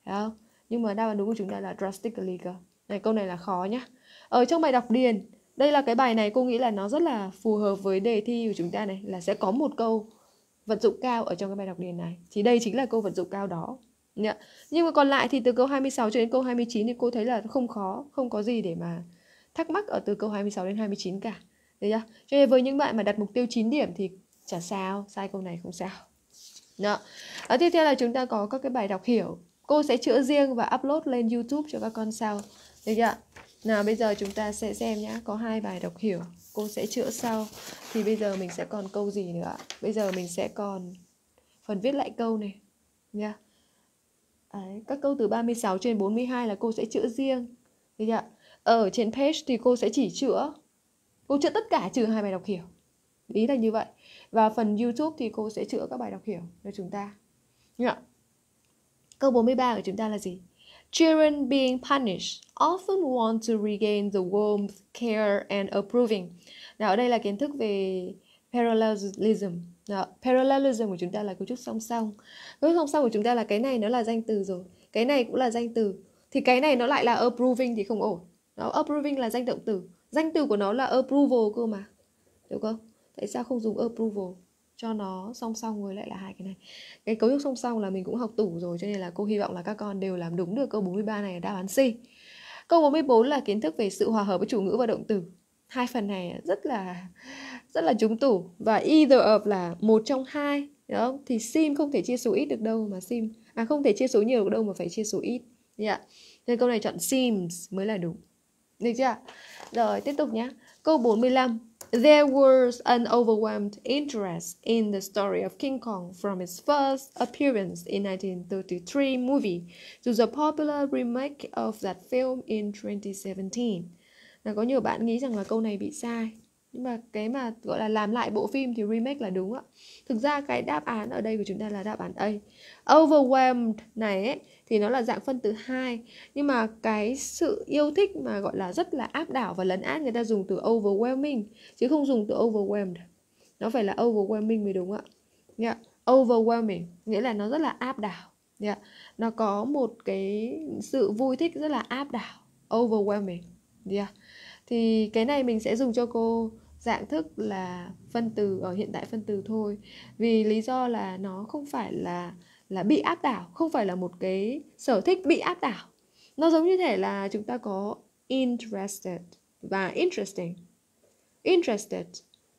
Đấy không? nhưng mà đáp án đúng của chúng ta là drastically cơ này câu này là khó nhá ở trong bài đọc điền đây là cái bài này cô nghĩ là nó rất là phù hợp với đề thi của chúng ta này là sẽ có một câu vật dụng cao ở trong cái bài đọc điền này thì đây chính là câu vật dụng cao đó Nhạ. nhưng mà còn lại thì từ câu 26 cho đến câu 29 thì cô thấy là không khó không có gì để mà thắc mắc ở từ câu 26 đến 29 cả Đấy chưa? cho nên với những bạn mà đặt mục tiêu 9 điểm thì chả sao sai câu này không sao Đó. Ở tiếp theo là chúng ta có các cái bài đọc hiểu cô sẽ chữa riêng và upload lên YouTube cho các con sau được chưa nào bây giờ chúng ta sẽ xem nhá có hai bài đọc hiểu cô sẽ chữa sau thì bây giờ mình sẽ còn câu gì nữa bây giờ mình sẽ còn phần viết lại câu này nha Đấy, các câu từ 36 trên 42 là cô sẽ chữa riêng được chưa? ở trên page thì cô sẽ chỉ chữa cô chữa tất cả trừ hai bài đọc hiểu ý là như vậy và phần youtube thì cô sẽ chữa các bài đọc hiểu cho chúng ta Câu 43 của chúng ta là gì? Children being punished often want to regain the warmth, care and approving. Nào ở đây là kiến thức về parallelism. Đó, parallelism của chúng ta là cấu trúc song song. Cấu trúc song song của chúng ta là cái này nó là danh từ rồi, cái này cũng là danh từ. Thì cái này nó lại là approving thì không ổn. Nó approving là danh động từ. Danh từ của nó là approval cơ mà. Đúng không? Tại sao không dùng approval? cho nó song song với lại là hai cái này cái cấu trúc song song là mình cũng học tủ rồi cho nên là cô hy vọng là các con đều làm đúng được câu 43 này đáp án C câu 44 là kiến thức về sự hòa hợp với chủ ngữ và động từ hai phần này rất là rất là trúng tủ và either of là một trong hai đó thì sim không thể chia số ít được đâu mà sim à không thể chia số nhiều được đâu mà phải chia số ít yeah. Dạ. nên câu này chọn sims mới là đúng được chưa rồi tiếp tục nhé câu 45 There was an overwhelmed interest in the story of King Kong from its first appearance in 1933 movie to the popular remake of that film in 2017. Là có nhiều bạn nghĩ rằng là câu này bị sai nhưng mà cái mà gọi là làm lại bộ phim thì remake là đúng ạ thực ra cái đáp án ở đây của chúng ta là đáp án A overwhelmed này ấy, thì nó là dạng phân từ hai nhưng mà cái sự yêu thích mà gọi là rất là áp đảo và lấn át người ta dùng từ overwhelming chứ không dùng từ overwhelmed nó phải là overwhelming mới đúng ạ yeah. overwhelming nghĩa là nó rất là áp đảo yeah. nó có một cái sự vui thích rất là áp đảo overwhelming yeah. thì cái này mình sẽ dùng cho cô dạng thức là phân từ ở hiện tại phân từ thôi vì lý do là nó không phải là là bị áp đảo không phải là một cái sở thích bị áp đảo nó giống như thể là chúng ta có interested và interesting interested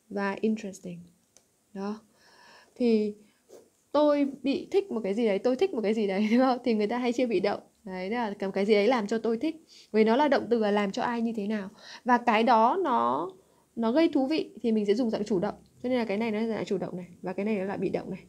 và interesting đó thì tôi bị thích một cái gì đấy tôi thích một cái gì đấy đúng không thì người ta hay chia bị động đấy là cái gì đấy làm cho tôi thích vì nó là động từ là làm cho ai như thế nào và cái đó nó nó gây thú vị thì mình sẽ dùng dạng chủ động cho nên là cái này nó là dạng chủ động này và cái này nó là bị động này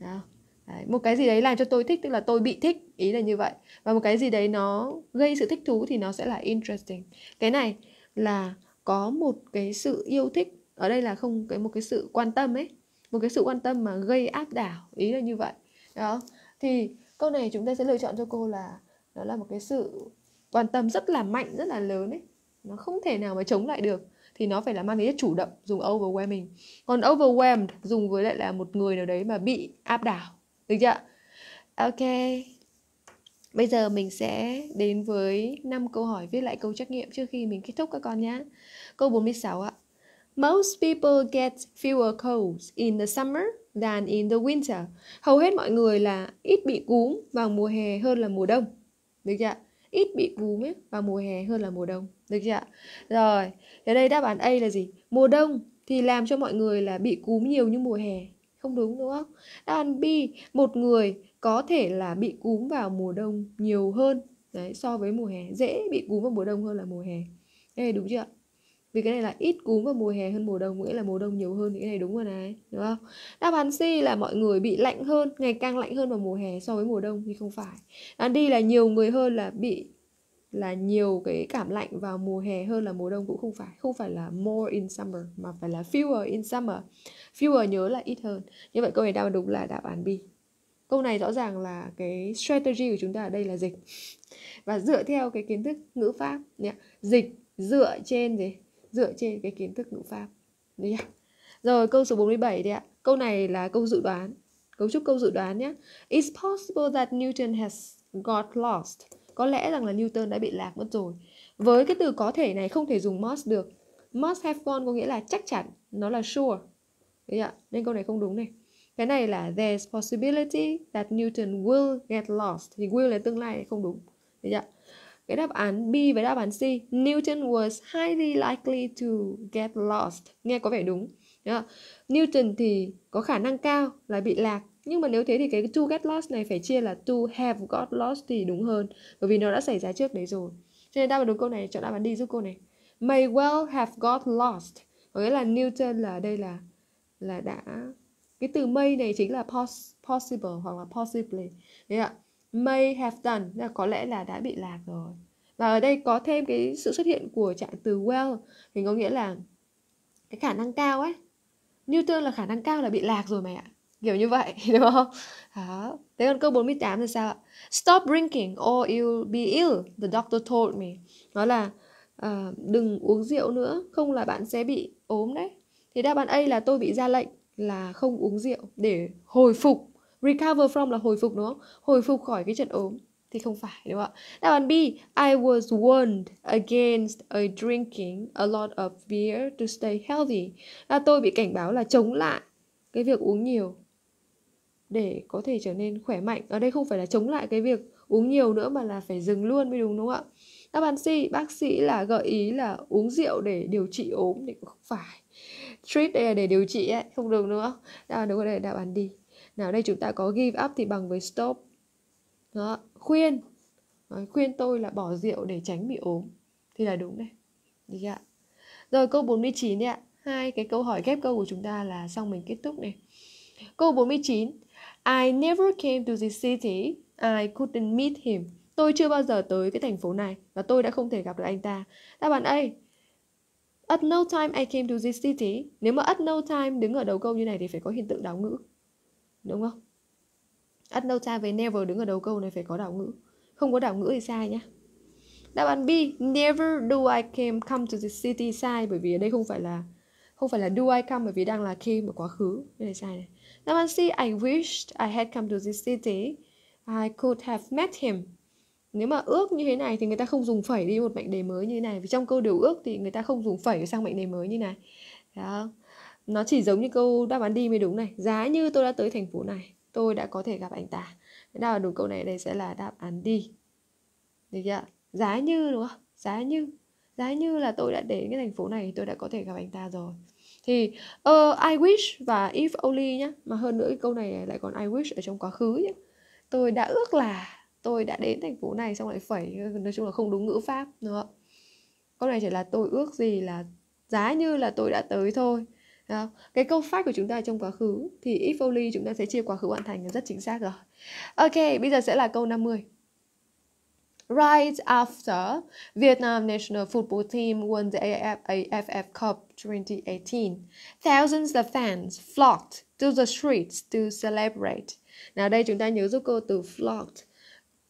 Đó. Đấy, một cái gì đấy làm cho tôi thích tức là tôi bị thích ý là như vậy và một cái gì đấy nó gây sự thích thú thì nó sẽ là interesting cái này là có một cái sự yêu thích ở đây là không cái một cái sự quan tâm ấy một cái sự quan tâm mà gây áp đảo ý là như vậy đó thì câu này chúng ta sẽ lựa chọn cho cô là đó là một cái sự quan tâm rất là mạnh rất là lớn ấy nó không thể nào mà chống lại được thì nó phải là mang tính chủ động dùng overwhelming còn overwhelmed dùng với lại là một người nào đấy mà bị áp đảo được chưa ok bây giờ mình sẽ đến với năm câu hỏi viết lại câu trắc nghiệm trước khi mình kết thúc các con nhé câu 46 ạ Most people get fewer colds in the summer than in the winter. Hầu hết mọi người là ít bị cúm vào mùa hè hơn là mùa đông. Được chưa? ít bị cúm ấy vào mùa hè hơn là mùa đông được chưa ạ rồi ở đây đáp án A là gì mùa đông thì làm cho mọi người là bị cúm nhiều như mùa hè không đúng đúng không đáp án B một người có thể là bị cúm vào mùa đông nhiều hơn đấy so với mùa hè dễ bị cúm vào mùa đông hơn là mùa hè đây đúng chưa ạ vì cái này là ít cúm vào mùa hè hơn mùa đông nghĩa là mùa đông nhiều hơn thì cái này đúng rồi này đúng không đáp án C là mọi người bị lạnh hơn ngày càng lạnh hơn vào mùa hè so với mùa đông thì không phải đáp đi là nhiều người hơn là bị là nhiều cái cảm lạnh vào mùa hè hơn là mùa đông cũng không phải không phải là more in summer mà phải là fewer in summer fewer nhớ là ít hơn như vậy câu này đáp án đúng là đáp án B câu này rõ ràng là cái strategy của chúng ta ở đây là dịch và dựa theo cái kiến thức ngữ pháp dịch dựa trên gì dựa trên cái kiến thức ngữ pháp Đấy Rồi câu số 47 đi ạ. Câu này là câu dự đoán. Cấu trúc câu dự đoán nhé. It's possible that Newton has got lost. Có lẽ rằng là Newton đã bị lạc mất rồi. Với cái từ có thể này không thể dùng must được. Must have gone có nghĩa là chắc chắn, nó là sure. Đấy ạ. Nên câu này không đúng này. Cái này là there's possibility that Newton will get lost thì will là tương lai không đúng. Đấy ạ cái đáp án B với đáp án C Newton was highly likely to get lost nghe có vẻ đúng yeah. Newton thì có khả năng cao là bị lạc nhưng mà nếu thế thì cái to get lost này phải chia là to have got lost thì đúng hơn bởi vì nó đã xảy ra trước đấy rồi cho nên đáp án đúng câu này chọn đáp án đi giúp cô này may well have got lost có nghĩa là Newton là đây là là đã cái từ may này chính là pos, possible hoặc là possibly đấy ạ may have done là có lẽ là đã bị lạc rồi và ở đây có thêm cái sự xuất hiện của trạng từ well thì có nghĩa là cái khả năng cao ấy Newton là khả năng cao là bị lạc rồi mày ạ kiểu như vậy đúng không đó thế còn câu 48 là sao ạ stop drinking or you'll be ill the doctor told me nó là uh, đừng uống rượu nữa không là bạn sẽ bị ốm đấy thì đáp án A là tôi bị ra lệnh là không uống rượu để hồi phục recover from là hồi phục đúng không hồi phục khỏi cái trận ốm thì không phải đúng không ạ đáp án B I was warned against a drinking a lot of beer to stay healthy là tôi bị cảnh báo là chống lại cái việc uống nhiều để có thể trở nên khỏe mạnh ở đây không phải là chống lại cái việc uống nhiều nữa mà là phải dừng luôn mới đúng đúng không ạ đáp án C bác sĩ là gợi ý là uống rượu để điều trị ốm thì cũng không phải treat đây là để điều trị ấy không được không? đáp án đúng là đáp án D nào đây chúng ta có give up thì bằng với stop đó, khuyên Nói, khuyên tôi là bỏ rượu để tránh bị ốm thì là đúng này được ạ rồi câu 49 đi ạ hai cái câu hỏi ghép câu của chúng ta là xong mình kết thúc này câu 49 I never came to this city I couldn't meet him tôi chưa bao giờ tới cái thành phố này và tôi đã không thể gặp được anh ta đáp án A At no time I came to this city Nếu mà at no time đứng ở đầu câu như này thì phải có hiện tượng đảo ngữ đúng không at no time với never đứng ở đầu câu này phải có đảo ngữ không có đảo ngữ thì sai nhá đáp án B never do I came come to the city sai bởi vì ở đây không phải là không phải là do I come bởi vì đang là came ở quá khứ nên là sai này đáp án C I wished I had come to the city I could have met him nếu mà ước như thế này thì người ta không dùng phẩy đi một mệnh đề mới như thế này vì trong câu điều ước thì người ta không dùng phẩy sang mệnh đề mới như này đó nó chỉ giống như câu đáp án đi mới đúng này giá như tôi đã tới thành phố này tôi đã có thể gặp anh ta đáp án đúng câu này đây sẽ là đáp án đi được chưa giá như đúng không giá như giá như là tôi đã đến cái thành phố này tôi đã có thể gặp anh ta rồi thì uh, I wish và if only nhá mà hơn nữa cái câu này lại còn I wish ở trong quá khứ nhá tôi đã ước là tôi đã đến thành phố này xong lại phẩy nói chung là không đúng ngữ pháp nữa câu này chỉ là tôi ước gì là giá như là tôi đã tới thôi cái câu phát của chúng ta trong quá khứ thì if only chúng ta sẽ chia quá khứ hoàn thành rất chính xác rồi. Ok, bây giờ sẽ là câu 50. Right after Vietnam national football team won the AFF Cup 2018, thousands of fans flocked to the streets to celebrate. Nào đây chúng ta nhớ giúp cô từ flocked,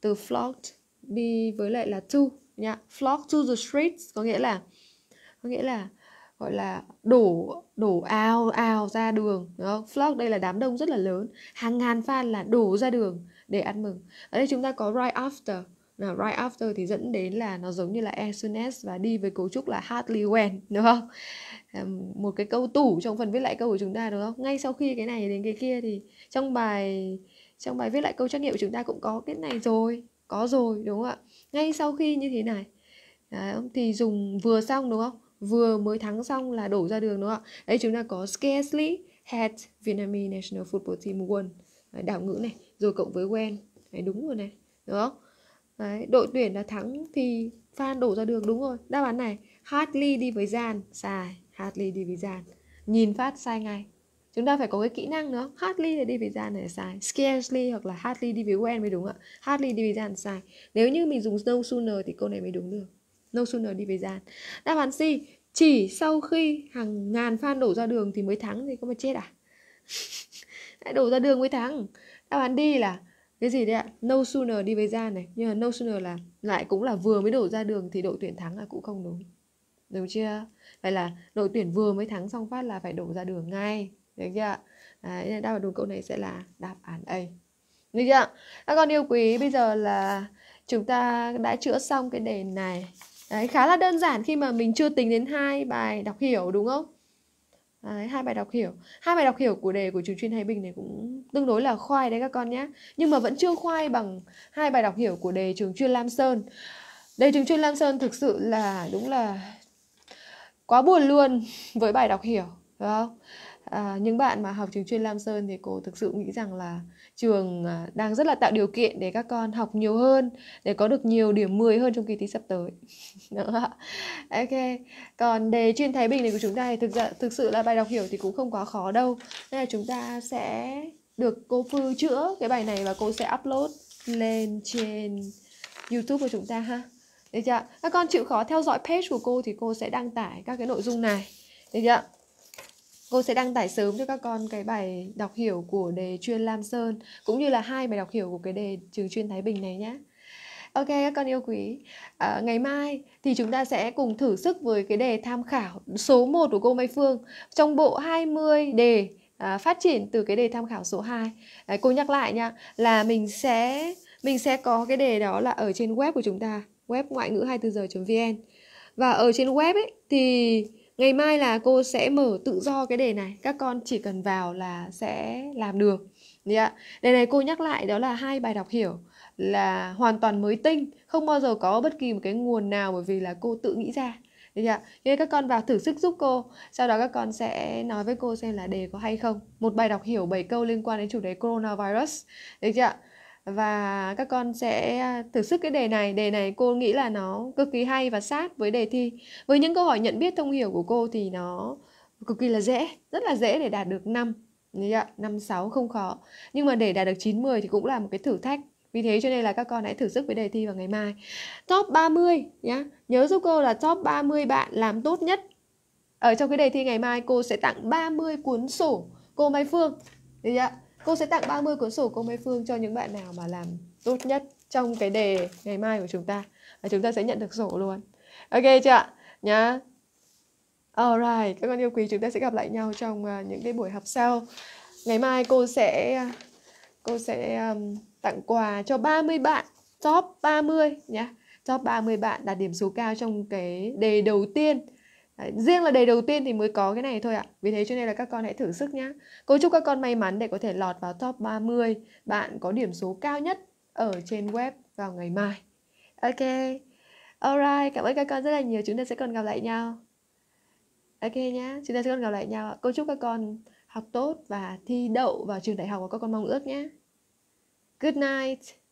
từ flocked đi với lại là to nhá. Yeah. Flock to the streets có nghĩa là có nghĩa là gọi là đổ đổ ao ao ra đường đúng không? flock đây là đám đông rất là lớn hàng ngàn fan là đổ ra đường để ăn mừng ở đây chúng ta có right after nào right after thì dẫn đến là nó giống như là as soon as và đi với cấu trúc là hardly when đúng không một cái câu tủ trong phần viết lại câu của chúng ta đúng không ngay sau khi cái này đến cái kia thì trong bài trong bài viết lại câu trắc nghiệm chúng ta cũng có cái này rồi có rồi đúng không ạ ngay sau khi như thế này Đấy, thì dùng vừa xong đúng không vừa mới thắng xong là đổ ra đường đúng không ạ đấy chúng ta có scarcely had Vietnamese national football team won đấy, đảo ngữ này rồi cộng với when đấy, đúng rồi này đúng không đấy, đội tuyển đã thắng thì fan đổ ra đường đúng rồi đáp án này hardly đi với gian sai hardly đi với gian nhìn phát sai ngay chúng ta phải có cái kỹ năng nữa hardly là đi với gian này là sai scarcely hoặc là hardly đi với when mới đúng ạ hardly đi với gian sai nếu như mình dùng no sooner thì câu này mới đúng được No sooner đi về dàn Đáp án C Chỉ sau khi hàng ngàn fan đổ ra đường thì mới thắng thì có mà chết à Lại đổ ra đường mới thắng Đáp án đi là cái gì đấy ạ No sooner đi về ra này Nhưng mà no sooner là lại cũng là vừa mới đổ ra đường Thì đội tuyển thắng là cũng không đúng Đúng chưa? Vậy là đội tuyển vừa mới thắng xong phát là phải đổ ra đường ngay Được chưa? Đấy, đáp án đúng câu này sẽ là đáp án A Được chưa? Các con yêu quý, bây giờ là chúng ta đã chữa xong cái đề này Đấy, khá là đơn giản khi mà mình chưa tính đến hai bài đọc hiểu đúng không? Đấy, hai bài đọc hiểu hai bài đọc hiểu của đề của trường chuyên Thái Bình này cũng tương đối là khoai đấy các con nhé nhưng mà vẫn chưa khoai bằng hai bài đọc hiểu của đề trường chuyên Lam Sơn đề trường chuyên Lam Sơn thực sự là đúng là quá buồn luôn với bài đọc hiểu đúng không à, những bạn mà học trường chuyên Lam Sơn thì cô thực sự nghĩ rằng là trường à, đang rất là tạo điều kiện để các con học nhiều hơn để có được nhiều điểm 10 hơn trong kỳ thi sắp tới Đó. ok còn đề chuyên thái bình này của chúng ta thì thực ra thực sự là bài đọc hiểu thì cũng không quá khó đâu nên là chúng ta sẽ được cô Phương chữa cái bài này và cô sẽ upload lên trên YouTube của chúng ta ha được chưa các con chịu khó theo dõi page của cô thì cô sẽ đăng tải các cái nội dung này được chưa cô sẽ đăng tải sớm cho các con cái bài đọc hiểu của đề chuyên Lam Sơn cũng như là hai bài đọc hiểu của cái đề trường chuyên Thái Bình này nhé. Ok các con yêu quý, à, ngày mai thì chúng ta sẽ cùng thử sức với cái đề tham khảo số 1 của cô Mai Phương trong bộ 20 đề à, phát triển từ cái đề tham khảo số 2. À, cô nhắc lại nha, là mình sẽ mình sẽ có cái đề đó là ở trên web của chúng ta, web ngoại ngữ 24 giờ.vn. Và ở trên web ấy thì ngày mai là cô sẽ mở tự do cái đề này các con chỉ cần vào là sẽ làm được yeah. đề này cô nhắc lại đó là hai bài đọc hiểu là hoàn toàn mới tinh không bao giờ có bất kỳ một cái nguồn nào bởi vì là cô tự nghĩ ra được chưa? Nên các con vào thử sức giúp cô Sau đó các con sẽ nói với cô xem là đề có hay không Một bài đọc hiểu 7 câu liên quan đến chủ đề coronavirus Được chưa? và các con sẽ à, thử sức cái đề này đề này cô nghĩ là nó cực kỳ hay và sát với đề thi với những câu hỏi nhận biết thông hiểu của cô thì nó cực kỳ là dễ rất là dễ để đạt được năm năm sáu không khó nhưng mà để đạt được chín mười thì cũng là một cái thử thách vì thế cho nên là các con hãy thử sức với đề thi vào ngày mai top 30 nhá nhớ giúp cô là top 30 bạn làm tốt nhất ở trong cái đề thi ngày mai cô sẽ tặng 30 cuốn sổ cô Mai Phương được chưa Cô sẽ tặng 30 cuốn sổ cô Mai Phương cho những bạn nào mà làm tốt nhất trong cái đề ngày mai của chúng ta. Và chúng ta sẽ nhận được sổ luôn. Ok chưa ạ? Nhá. Alright, các con yêu quý chúng ta sẽ gặp lại nhau trong uh, những cái buổi học sau. Ngày mai cô sẽ à, cô sẽ um, tặng quà cho 30 bạn top 30 nhá Top 30 bạn đạt điểm số cao trong cái đề đầu tiên Đấy, riêng là đề đầu tiên thì mới có cái này thôi ạ. Vì thế cho nên là các con hãy thử sức nhé. Cô chúc các con may mắn để có thể lọt vào top 30. Bạn có điểm số cao nhất ở trên web vào ngày mai. Ok. Alright, cảm ơn các con rất là nhiều. Chúng ta sẽ còn gặp lại nhau. Ok nhá, chúng ta sẽ còn gặp lại nhau. Cô chúc các con học tốt và thi đậu vào trường đại học mà các con mong ước nhé. Good night.